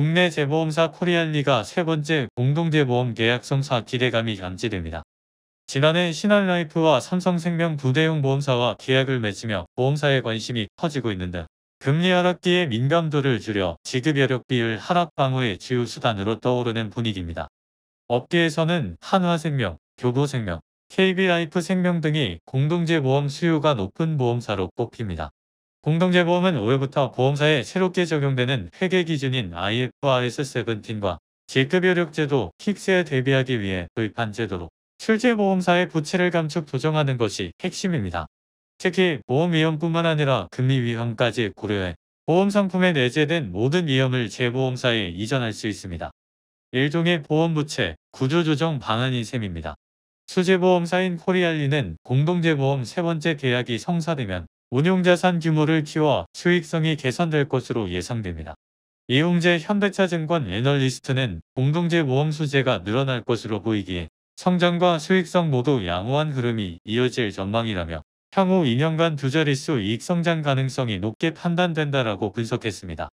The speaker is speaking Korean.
국내 재보험사 코리안리가 세 번째 공동재보험 계약성사 기대감이 감지됩니다. 지난해 신한라이프와 삼성생명 두 대형 보험사와 계약을 맺으며 보험사의 관심이 커지고 있는데 금리 하락기에 민감도를 줄여 지급 여력 비율 하락 방어의 주요 수단으로 떠오르는 분위기입니다. 업계에서는 한화생명, 교보생명, KB라이프 생명 등이 공동재보험 수요가 높은 보험사로 꼽힙니다. 공동재보험은 5회부터 보험사에 새롭게 적용되는 회계기준인 IFRS17과 질급여력제도 킥스에 대비하기 위해 도입한 제도로 출제보험사의 부채를 감축 조정하는 것이 핵심입니다. 특히 보험 위험뿐만 아니라 금리 위험까지 고려해 보험 상품에 내재된 모든 위험을 재보험사에 이전할 수 있습니다. 일종의 보험부채 구조조정 방안인 셈입니다. 수제보험사인 코리알리는 공동재보험 세 번째 계약이 성사되면 운용자산 규모를 키워 수익성이 개선될 것으로 예상됩니다. 이용재 현대차증권 애널리스트는 공동재 모험 수재가 늘어날 것으로 보이기에 성장과 수익성 모두 양호한 흐름이 이어질 전망이라며 향후 2년간 두 자릿수 이익 성장 가능성이 높게 판단된다라고 분석했습니다.